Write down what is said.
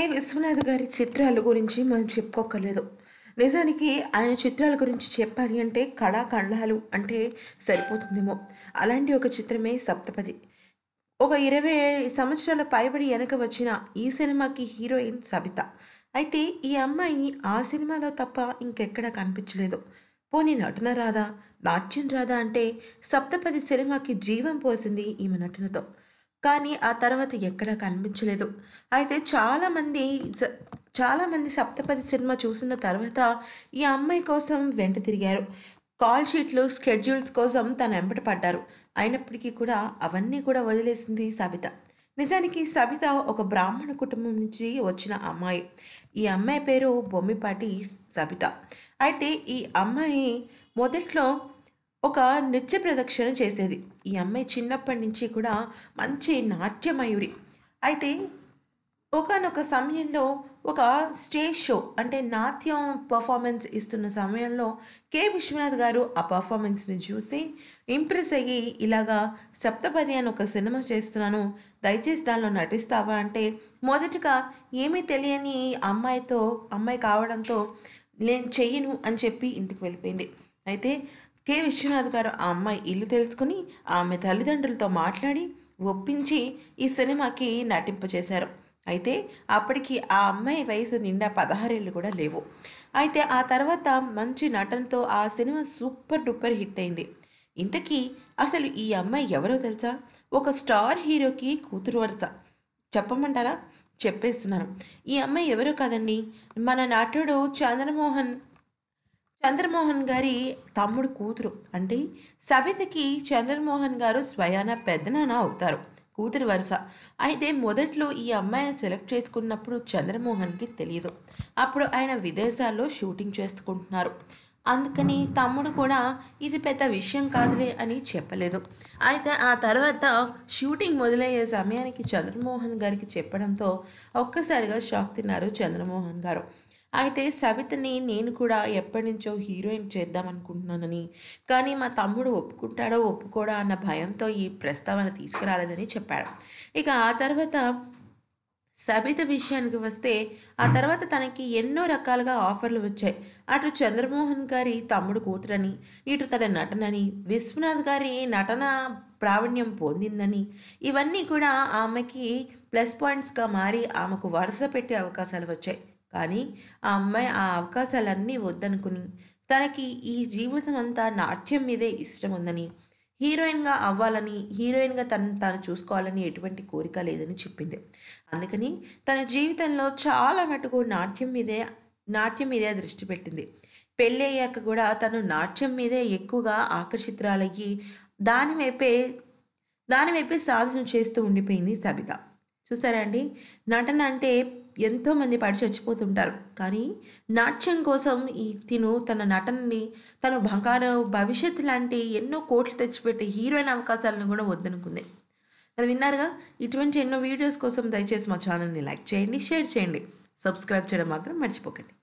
ఏ విశ్వనాథ్ గారి చిత్రాల గురించి మనం చెప్పుకోకర్లేదు నిజానికి ఆయన చిత్రాల గురించి చెప్పాలి అంటే కళాఖండాలు అంటే సరిపోతుందేమో అలాంటి ఒక చిత్రమే సప్తపది ఒక ఇరవై సంవత్సరాల పైబడి వెనక వచ్చిన ఈ సినిమాకి హీరోయిన్ సబిత అయితే ఈ అమ్మాయి ఆ సినిమాలో తప్ప ఇంకెక్కడా కనిపించలేదు పోనీ నటన రాదా నాట్యం రాదా అంటే సప్తపది సినిమాకి జీవం పోసింది ఈమె నటనతో కానీ ఆ తర్వాత ఎక్కడ కనిపించలేదు అయితే చాలామంది చాలామంది సప్తపది సినిమా చూసిన తర్వాత ఈ అమ్మాయి కోసం వెంట తిరిగారు కాల్ షీట్లు స్కెడ్యూల్స్ కోసం తను ఎంబట పడ్డారు అయినప్పటికీ కూడా అవన్నీ కూడా వదిలేసింది సబిత నిజానికి సబిత ఒక బ్రాహ్మణ కుటుంబం నుంచి వచ్చిన అమ్మాయి ఈ అమ్మాయి పేరు బొమ్మిపాటి సబిత అయితే ఈ అమ్మాయి మొదట్లో ఒక నృత్య ప్రదక్షిణ చేసేది ఈ అమ్మాయి చిన్నప్పటి నుంచి కూడా మంచి నాట్యమయూరి అయితే ఒకనొక సమయంలో ఒక స్టేజ్ షో అంటే నాట్యం పర్ఫార్మెన్స్ ఇస్తున్న సమయంలో కె విశ్వనాథ్ గారు ఆ పర్ఫార్మెన్స్ని చూసి ఇంప్రెస్ అయ్యి ఇలాగా సప్తపది అని ఒక సినిమా చేస్తున్నాను దయచేసి దానిలో నటిస్తావా అంటే మొదటగా ఏమీ తెలియని అమ్మాయితో అమ్మాయి కావడంతో నేను చెయ్యను అని చెప్పి ఇంటికి వెళ్ళిపోయింది అయితే కె విశ్వనాథ్ గారు ఆ అమ్మాయి ఇల్లు తెలుసుకుని ఆమె తల్లిదండ్రులతో మాట్లాడి ఒప్పించి ఈ సినిమాకి నటింపచేశారు అయితే అప్పటికి ఆ అమ్మాయి వయసు నిండా పదహారేళ్ళు కూడా లేవు అయితే ఆ తర్వాత మంచి నటనతో ఆ సినిమా సూపర్ డూపర్ హిట్ అయింది ఇంతకీ అసలు ఈ అమ్మాయి ఎవరో తెలుసా ఒక స్టార్ హీరోకి కూతురు వరుస చెప్పమంటారా చెప్పేస్తున్నాను ఈ అమ్మాయి ఎవరో కాదండి మన నటుడు చంద్రమోహన్ చంద్రమోహన్ గారి తమ్ముడు కూతురు అంటే సవితకి చంద్రమోహన్ గారు స్వయాన నాన్న అవుతారు కూతురు వరుస అయితే మొదట్లో ఈ అమ్మాయిని సెలెక్ట్ చేసుకున్నప్పుడు చంద్రమోహన్కి తెలియదు అప్పుడు ఆయన విదేశాల్లో షూటింగ్ చేసుకుంటున్నారు అందుకని తమ్ముడు కూడా ఇది పెద్ద విషయం కాదులే అని చెప్పలేదు అయితే ఆ తర్వాత షూటింగ్ మొదలయ్యే సమయానికి చంద్రమోహన్ గారికి చెప్పడంతో ఒక్కసారిగా షాక్ తిన్నారు చంద్రమోహన్ గారు అయితే సవితని నేను కూడా ఎప్పటి నుంచో హీరోయిన్ చేద్దాం అనుకుంటున్నానని కానీ మా తమ్ముడు ఒప్పుకుంటాడో ఒప్పుకోడా అన్న భయంతో ఈ ప్రస్తావన తీసుకురాలేదని చెప్పాడు ఇక ఆ తర్వాత సబిత విషయానికి వస్తే ఆ తర్వాత తనకి ఎన్నో రకాలుగా ఆఫర్లు వచ్చాయి అటు చంద్రమోహన్ గారి తమ్ముడు కూతురని ఇటు తన నటనని విశ్వనాథ్ గారి నటన ప్రావీణ్యం పొందిందని ఇవన్నీ కూడా ఆమెకి ప్లస్ పాయింట్స్గా మారి ఆమెకు వరుస పెట్టే అవకాశాలు వచ్చాయి కానీ ఆ అమ్మాయి ఆ అవకాశాలన్నీ వద్దనుకుని తనకి ఈ జీవితం అంతా నాట్యం మీదే ఇష్టం ఉందని హీరోయిన్గా అవ్వాలని హీరోయిన్గా తను తాను చూసుకోవాలని ఎటువంటి కోరిక లేదని చెప్పింది అందుకని తన జీవితంలో చాలా మటుకు నాట్యం మీదే నాట్యం మీదే దృష్టి పెట్టింది పెళ్ళి అయ్యాక కూడా తను నాట్యం మీదే ఎక్కువగా ఆకర్షితురాలయ్యి దాని వైపే దాని వైపే సాధన చేస్తూ ఉండిపోయింది సబిత చూస్తారా అండి నటన అంటే ఎంతోమంది పడి చచ్చిపోతుంటారు కానీ నాట్యం కోసం ఈ తిను తన నటనని తన బంగారు భవిష్యత్తు లాంటి ఎన్నో కోట్లు తెచ్చిపెట్టే హీరోయిన్ అవకాశాలను కూడా వద్దనుకుంది అది విన్నారుగా ఇటువంటి ఎన్నో వీడియోస్ కోసం దయచేసి మా ఛానల్ని లైక్ చేయండి షేర్ చేయండి సబ్స్క్రైబ్ చేయడం మాత్రం మర్చిపోకండి